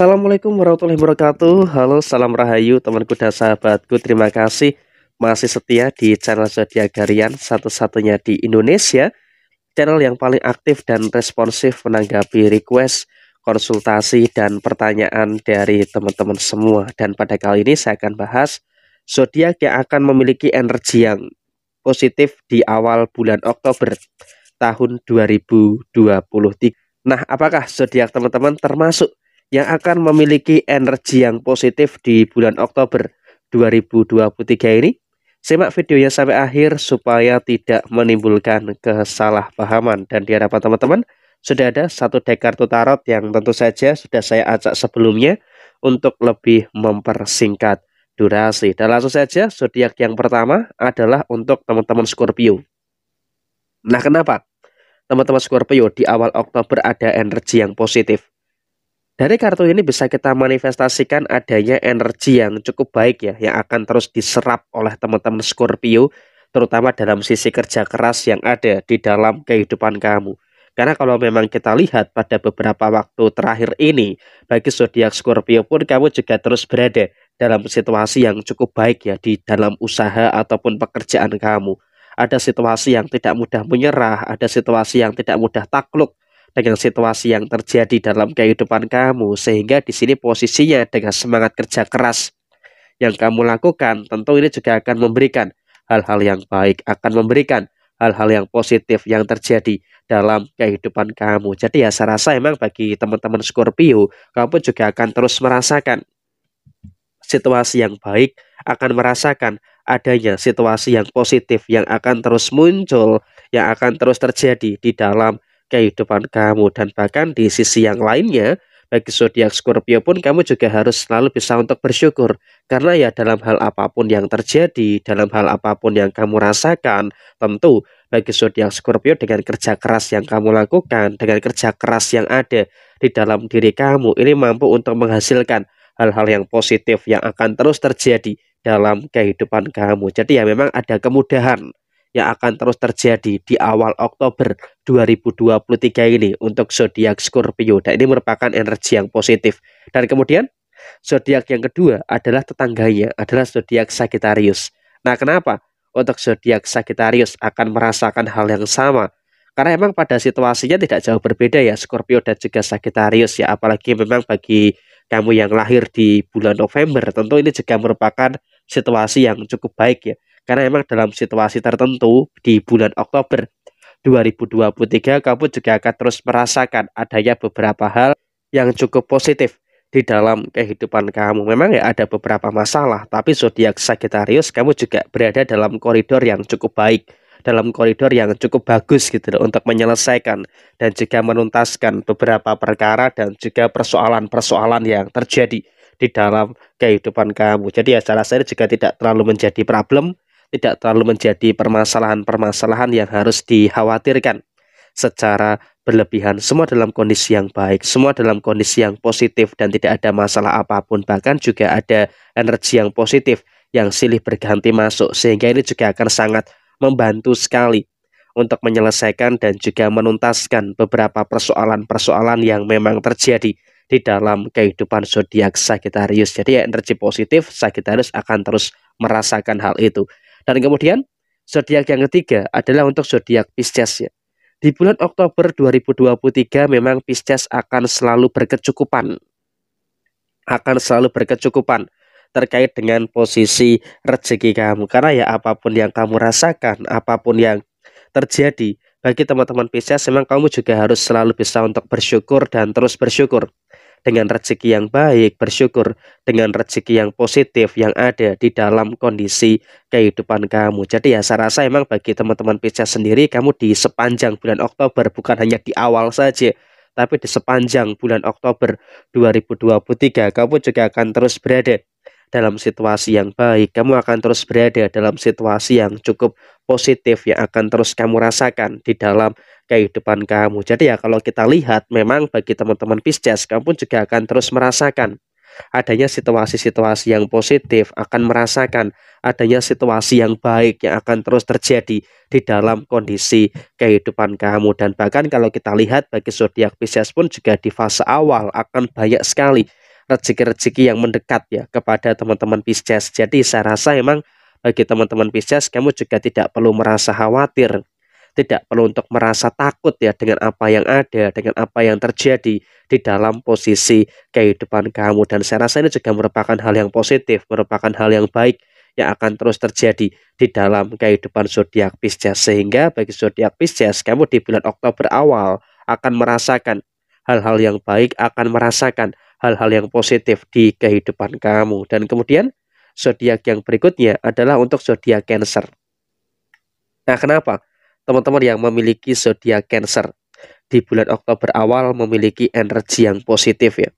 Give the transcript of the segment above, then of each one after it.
Assalamualaikum warahmatullahi wabarakatuh Halo salam rahayu temanku dan sahabatku Terima kasih masih setia di channel Zodiac Garian Satu-satunya di Indonesia Channel yang paling aktif dan responsif menanggapi request konsultasi dan pertanyaan dari teman-teman semua dan pada kali ini saya akan bahas zodiak yang akan memiliki energi yang positif di awal bulan Oktober tahun 2023. Nah, apakah zodiak teman-teman termasuk yang akan memiliki energi yang positif di bulan Oktober 2023 ini? Simak videonya sampai akhir supaya tidak menimbulkan kesalahpahaman dan di hadapan teman-teman sudah ada satu deck kartu tarot yang tentu saja sudah saya ajak sebelumnya untuk lebih mempersingkat durasi. Dan langsung saja zodiak yang pertama adalah untuk teman-teman Scorpio. Nah, kenapa? Teman-teman Scorpio di awal Oktober ada energi yang positif dari kartu ini bisa kita manifestasikan adanya energi yang cukup baik ya yang akan terus diserap oleh teman-teman Scorpio terutama dalam sisi kerja keras yang ada di dalam kehidupan kamu. Karena kalau memang kita lihat pada beberapa waktu terakhir ini bagi zodiak Scorpio pun kamu juga terus berada dalam situasi yang cukup baik ya di dalam usaha ataupun pekerjaan kamu. Ada situasi yang tidak mudah menyerah, ada situasi yang tidak mudah takluk dengan situasi yang terjadi dalam kehidupan kamu sehingga di sini posisinya dengan semangat kerja keras yang kamu lakukan tentu ini juga akan memberikan hal-hal yang baik akan memberikan hal-hal yang positif yang terjadi dalam kehidupan kamu. Jadi ya saya rasa emang bagi teman-teman Scorpio, kamu juga akan terus merasakan situasi yang baik, akan merasakan adanya situasi yang positif yang akan terus muncul, yang akan terus terjadi di dalam kehidupan kamu dan bahkan di sisi yang lainnya bagi zodiak Scorpio pun kamu juga harus selalu bisa untuk bersyukur karena ya dalam hal apapun yang terjadi, dalam hal apapun yang kamu rasakan, tentu bagi zodiak Scorpio dengan kerja keras yang kamu lakukan, dengan kerja keras yang ada di dalam diri kamu ini mampu untuk menghasilkan hal-hal yang positif yang akan terus terjadi dalam kehidupan kamu. Jadi ya memang ada kemudahan yang akan terus terjadi di awal Oktober 2023 ini untuk zodiak Scorpio dan ini merupakan energi yang positif. Dan kemudian zodiak yang kedua adalah tetangganya adalah zodiak Sagittarius. Nah, kenapa? Untuk zodiak Sagittarius akan merasakan hal yang sama. Karena emang pada situasinya tidak jauh berbeda ya Scorpio dan juga Sagittarius ya apalagi memang bagi kamu yang lahir di bulan November tentu ini juga merupakan situasi yang cukup baik ya karena emang dalam situasi tertentu di bulan Oktober 2023 kamu juga akan terus merasakan adanya beberapa hal yang cukup positif di dalam kehidupan kamu. Memang ya ada beberapa masalah, tapi zodiak Sagittarius kamu juga berada dalam koridor yang cukup baik, dalam koridor yang cukup bagus gitu loh untuk menyelesaikan dan juga menuntaskan beberapa perkara dan juga persoalan-persoalan yang terjadi di dalam kehidupan kamu. Jadi ya salah saya juga tidak terlalu menjadi problem tidak terlalu menjadi permasalahan-permasalahan yang harus dikhawatirkan secara berlebihan. Semua dalam kondisi yang baik, semua dalam kondisi yang positif dan tidak ada masalah apapun. Bahkan juga ada energi yang positif yang silih berganti masuk sehingga ini juga akan sangat membantu sekali untuk menyelesaikan dan juga menuntaskan beberapa persoalan-persoalan yang memang terjadi di dalam kehidupan zodiak Sagittarius. Jadi ya energi positif Sagittarius akan terus merasakan hal itu. Dan kemudian zodiak yang ketiga adalah untuk zodiak Pisces ya. Di bulan Oktober 2023 memang Pisces akan selalu berkecukupan. Akan selalu berkecukupan terkait dengan posisi rezeki kamu. Karena ya apapun yang kamu rasakan, apapun yang terjadi, bagi teman-teman Pisces memang kamu juga harus selalu bisa untuk bersyukur dan terus bersyukur dengan rezeki yang baik, bersyukur dengan rezeki yang positif yang ada di dalam kondisi kehidupan kamu. Jadi ya saya rasa emang bagi teman-teman Pisces sendiri kamu di sepanjang bulan Oktober bukan hanya di awal saja, tapi di sepanjang bulan Oktober 2023 kamu juga akan terus berada dalam situasi yang baik, kamu akan terus berada dalam situasi yang cukup positif yang akan terus kamu rasakan di dalam kehidupan kamu. Jadi ya kalau kita lihat memang bagi teman-teman Pisces kamu pun juga akan terus merasakan adanya situasi-situasi yang positif akan merasakan adanya situasi yang baik yang akan terus terjadi di dalam kondisi kehidupan kamu dan bahkan kalau kita lihat bagi zodiak Pisces pun juga di fase awal akan banyak sekali rezeki-rezeki yang mendekat ya kepada teman-teman Pisces. Jadi saya rasa emang bagi teman-teman Pisces kamu juga tidak perlu merasa khawatir, tidak perlu untuk merasa takut ya dengan apa yang ada, dengan apa yang terjadi di dalam posisi kehidupan kamu dan saya rasa ini juga merupakan hal yang positif, merupakan hal yang baik yang akan terus terjadi di dalam kehidupan zodiak Pisces sehingga bagi zodiak Pisces kamu di bulan Oktober awal akan merasakan hal-hal yang baik akan merasakan hal-hal yang positif di kehidupan kamu. Dan kemudian zodiak yang berikutnya adalah untuk zodiak Cancer. Nah, kenapa teman-teman yang memiliki zodiak Cancer di bulan Oktober awal memiliki energi yang positif ya?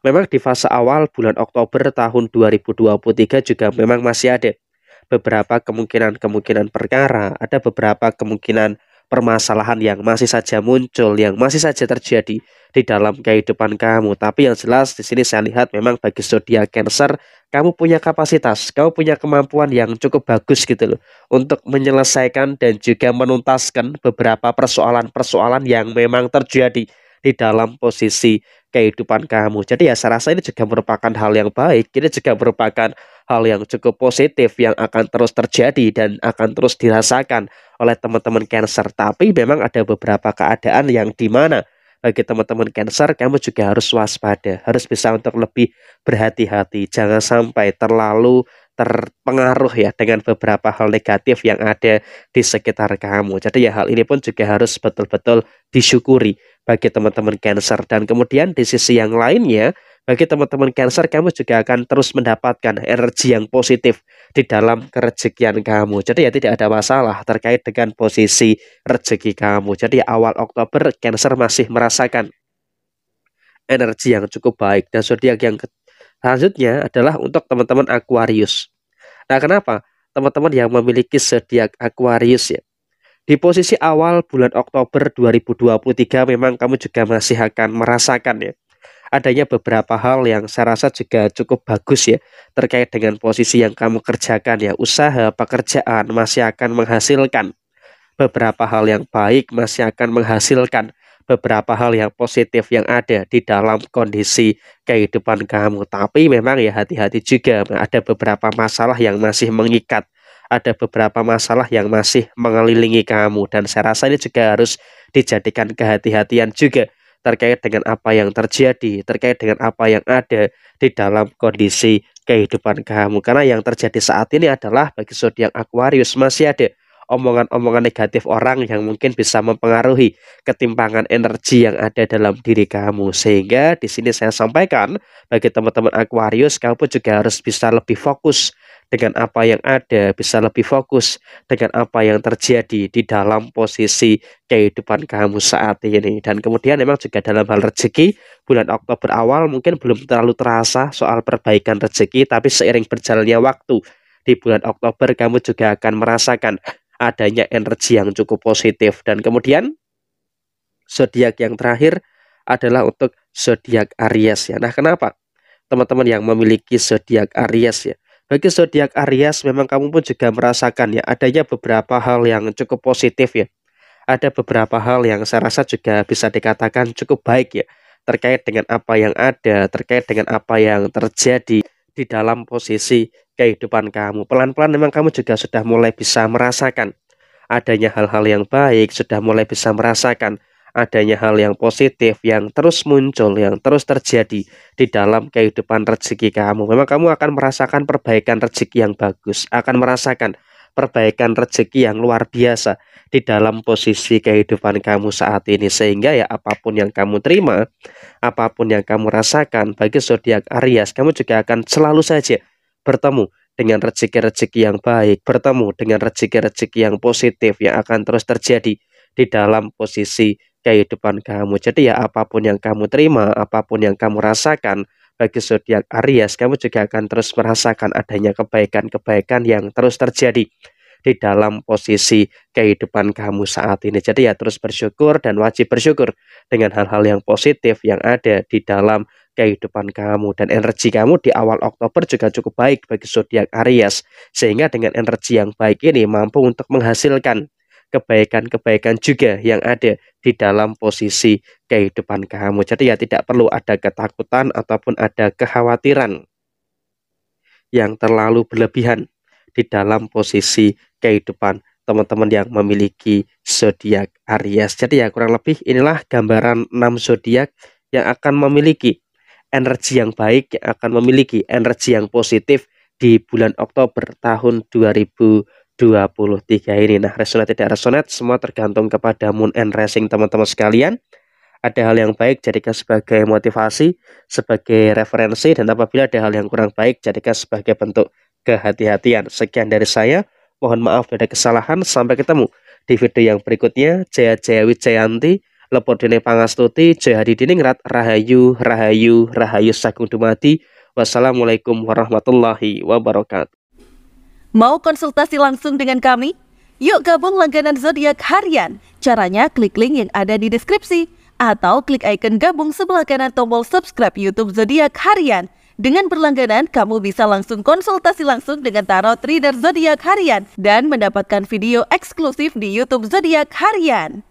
Memang di fase awal bulan Oktober tahun 2023 juga memang masih ada beberapa kemungkinan-kemungkinan perkara, ada beberapa kemungkinan permasalahan yang masih saja muncul, yang masih saja terjadi di dalam kehidupan kamu. Tapi yang jelas di sini saya lihat memang bagi zodiak Cancer, kamu punya kapasitas, kamu punya kemampuan yang cukup bagus gitu loh untuk menyelesaikan dan juga menuntaskan beberapa persoalan-persoalan yang memang terjadi di dalam posisi kehidupan kamu. Jadi ya saya rasa ini juga merupakan hal yang baik. Ini juga merupakan hal yang cukup positif yang akan terus terjadi dan akan terus dirasakan oleh teman-teman cancer. Tapi memang ada beberapa keadaan yang dimana bagi teman-teman cancer kamu juga harus waspada, harus bisa untuk lebih berhati-hati. Jangan sampai terlalu terpengaruh ya dengan beberapa hal negatif yang ada di sekitar kamu. Jadi ya hal ini pun juga harus betul-betul disyukuri bagi teman-teman Cancer. Dan kemudian di sisi yang lainnya, bagi teman-teman Cancer, kamu juga akan terus mendapatkan energi yang positif di dalam kerejekian kamu. Jadi ya tidak ada masalah terkait dengan posisi rezeki kamu. Jadi awal Oktober Cancer masih merasakan energi yang cukup baik. Dan zodiak yang selanjutnya adalah untuk teman-teman Aquarius. Nah, kenapa? Teman-teman yang memiliki zodiak Aquarius ya. Di posisi awal bulan Oktober 2023 memang kamu juga masih akan merasakan ya adanya beberapa hal yang saya rasa juga cukup bagus ya terkait dengan posisi yang kamu kerjakan ya usaha pekerjaan masih akan menghasilkan beberapa hal yang baik masih akan menghasilkan beberapa hal yang positif yang ada di dalam kondisi kehidupan kamu tapi memang ya hati-hati juga ada beberapa masalah yang masih mengikat ada beberapa masalah yang masih mengelilingi kamu dan saya rasa ini juga harus dijadikan kehati-hatian juga terkait dengan apa yang terjadi, terkait dengan apa yang ada di dalam kondisi kehidupan kamu. Karena yang terjadi saat ini adalah bagi zodiak Aquarius masih ada omongan-omongan negatif orang yang mungkin bisa mempengaruhi ketimpangan energi yang ada dalam diri kamu. Sehingga di sini saya sampaikan bagi teman-teman Aquarius, kamu pun juga harus bisa lebih fokus dengan apa yang ada, bisa lebih fokus dengan apa yang terjadi di dalam posisi kehidupan kamu saat ini. Dan kemudian memang juga dalam hal rezeki, bulan Oktober awal mungkin belum terlalu terasa soal perbaikan rezeki, tapi seiring berjalannya waktu, di bulan Oktober kamu juga akan merasakan adanya energi yang cukup positif. Dan kemudian zodiak yang terakhir adalah untuk zodiak Aries ya. Nah, kenapa? Teman-teman yang memiliki zodiak Aries ya. Bagi zodiak Aries memang kamu pun juga merasakan ya adanya beberapa hal yang cukup positif ya. Ada beberapa hal yang saya rasa juga bisa dikatakan cukup baik ya terkait dengan apa yang ada, terkait dengan apa yang terjadi di dalam posisi kehidupan kamu. Pelan-pelan memang kamu juga sudah mulai bisa merasakan adanya hal-hal yang baik, sudah mulai bisa merasakan adanya hal yang positif yang terus muncul, yang terus terjadi di dalam kehidupan rezeki kamu. Memang kamu akan merasakan perbaikan rezeki yang bagus, akan merasakan perbaikan rezeki yang luar biasa di dalam posisi kehidupan kamu saat ini sehingga ya apapun yang kamu terima, apapun yang kamu rasakan bagi zodiak Aries, kamu juga akan selalu saja bertemu dengan rezeki-rezeki yang baik, bertemu dengan rezeki-rezeki yang positif yang akan terus terjadi di dalam posisi kehidupan kamu. Jadi ya apapun yang kamu terima, apapun yang kamu rasakan bagi zodiak Aries, kamu juga akan terus merasakan adanya kebaikan-kebaikan yang terus terjadi di dalam posisi kehidupan kamu saat ini. Jadi ya terus bersyukur dan wajib bersyukur dengan hal-hal yang positif yang ada di dalam kehidupan kamu dan energi kamu di awal Oktober juga cukup baik bagi zodiak Aries sehingga dengan energi yang baik ini mampu untuk menghasilkan kebaikan-kebaikan juga yang ada di dalam posisi kehidupan kamu. Jadi ya tidak perlu ada ketakutan ataupun ada kekhawatiran yang terlalu berlebihan di dalam posisi kehidupan teman-teman yang memiliki zodiak Aries. Jadi ya kurang lebih inilah gambaran 6 zodiak yang akan memiliki energi yang baik, yang akan memiliki energi yang positif di bulan Oktober tahun 2023 ini. Nah, resonat tidak resonat semua tergantung kepada moon and Rising teman-teman sekalian. Ada hal yang baik jadikan sebagai motivasi, sebagai referensi dan apabila ada hal yang kurang baik jadikan sebagai bentuk kehati-hatian. Sekian dari saya, mohon maaf ada kesalahan, sampai ketemu di video yang berikutnya. Jaya Jaya Wijayanti, Lepor Dini Pangastuti, Jaya Hadi Diningrat, Rahayu, Rahayu, Rahayu Sagung Dumadi, Wassalamualaikum warahmatullahi wabarakatuh. Mau konsultasi langsung dengan kami? Yuk gabung langganan zodiak harian. Caranya klik link yang ada di deskripsi atau klik icon gabung sebelah kanan tombol subscribe YouTube zodiak harian. Dengan berlangganan, kamu bisa langsung konsultasi langsung dengan tarot reader zodiak harian dan mendapatkan video eksklusif di YouTube Zodiak Harian.